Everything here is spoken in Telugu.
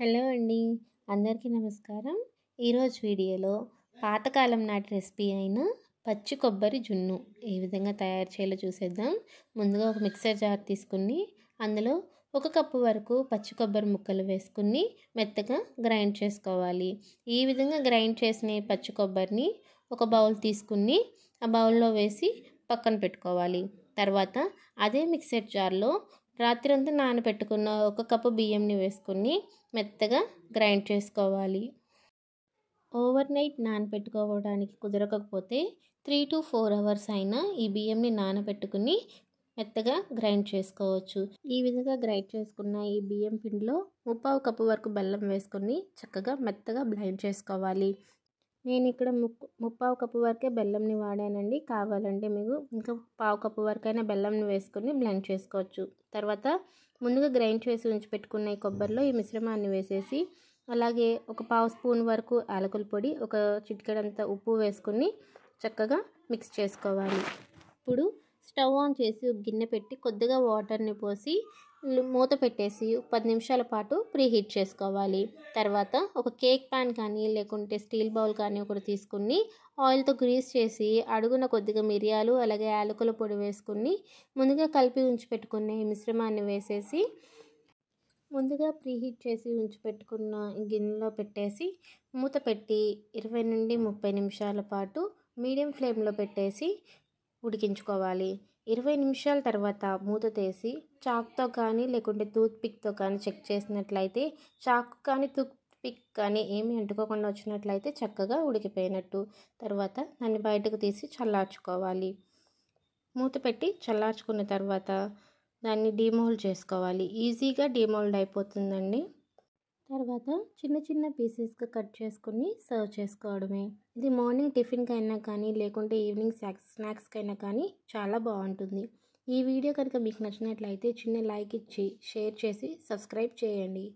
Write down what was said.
హలో అండి అందరికీ నమస్కారం ఈరోజు వీడియోలో పాతకాలం నాటి రెసిపీ అయిన పచ్చి కొబ్బరి జున్ను ఏ విధంగా తయారు చేయాలో చూసేద్దాం ముందుగా ఒక మిక్సర్ జార్ తీసుకుని అందులో ఒక కప్పు వరకు పచ్చి కొబ్బరి ముక్కలు వేసుకుని మెత్తగా గ్రైండ్ చేసుకోవాలి ఈ విధంగా గ్రైండ్ చేసిన పచ్చి కొబ్బరిని ఒక బౌల్ తీసుకుని ఆ బౌల్లో వేసి పక్కన పెట్టుకోవాలి తర్వాత అదే మిక్సర్ జార్లో రాత్రంతా నానబెట్టుకున్న ఒక కప్పు బియ్యంని వేసుకుని మెత్తగా గ్రైండ్ చేసుకోవాలి ఓవర్ నైట్ నానబెట్టుకోవడానికి కుదరకపోతే త్రీ టు ఫోర్ అవర్స్ అయినా ఈ బియ్యంని నానబెట్టుకుని మెత్తగా గ్రైండ్ చేసుకోవచ్చు ఈ విధంగా గ్రైండ్ చేసుకున్న ఈ బియ్యం పిండిలో ముప్పావు కప్పు వరకు బెల్లం వేసుకొని చక్కగా మెత్తగా బ్లైండ్ చేసుకోవాలి నేను ఇక్కడ ముక్ ముప్పావు కప్పు వరకే బెల్లంని వాడానండి కావాలంటే మీకు ఇంకా పావు కప్పు వరకైనా బెల్లంని వేసుకొని బ్లెండ్ చేసుకోవచ్చు తర్వాత ముందుగా గ్రైండ్ చేసి ఉంచి పెట్టుకున్న ఈ కొబ్బరిలో ఈ మిశ్రమాన్ని వేసేసి అలాగే ఒక పావు స్పూన్ వరకు యాలకుల పొడి ఒక చిటికెడంత ఉప్పు వేసుకుని చక్కగా మిక్స్ చేసుకోవాలి ఇప్పుడు స్టవ్ ఆన్ చేసి గిన్నె పెట్టి కొద్దిగా వాటర్ని పోసి మూత పెట్టేసి పది నిమిషాల పాటు ప్రీహీట్ చేసుకోవాలి తర్వాత ఒక కేక్ ప్యాన్ కానీ లేకుంటే స్టీల్ బౌల్ కానీ ఒకటి తీసుకుని ఆయిల్తో గ్రీస్ చేసి అడుగున కొద్దిగా మిరియాలు అలాగే యాలకుల పొడి వేసుకుని ముందుగా కలిపి ఉంచి పెట్టుకునే మిశ్రమాన్ని వేసేసి ముందుగా ప్రీహీట్ చేసి ఉంచి పెట్టుకున్న గిన్నెలో పెట్టేసి మూత పెట్టి ఇరవై నుండి ముప్పై నిమిషాల పాటు మీడియం ఫ్లేమ్లో పెట్టేసి ఉడికించుకోవాలి ఇరవై నిమిషాల తర్వాత మూత తీసి చాక్తో కానీ లేకుంటే టూత్ పిక్తో కానీ చెక్ చేసినట్లయితే చాక్ కానీ టూత్ పిక్ కానీ ఏమి అంటుకోకుండా వచ్చినట్లయితే చక్కగా ఉడికిపోయినట్టు తర్వాత దాన్ని బయటకు తీసి చల్లార్చుకోవాలి మూత పెట్టి చల్లార్చుకున్న తర్వాత దాన్ని డీమోల్డ్ చేసుకోవాలి ఈజీగా డీమోల్డ్ అయిపోతుందండి తర్వాత చిన్న చిన్న పీసెస్గా కట్ చేసుకుని సర్వ్ చేసుకోవడమే ఇది మార్నింగ్ టిఫిన్కి అయినా కానీ లేకుంటే ఈవినింగ్ స్నాక్స్ స్నాక్స్కి అయినా కానీ చాలా బాగుంటుంది ఈ వీడియో కనుక మీకు నచ్చినట్లయితే చిన్న లైక్ ఇచ్చి షేర్ చేసి సబ్స్క్రైబ్ చేయండి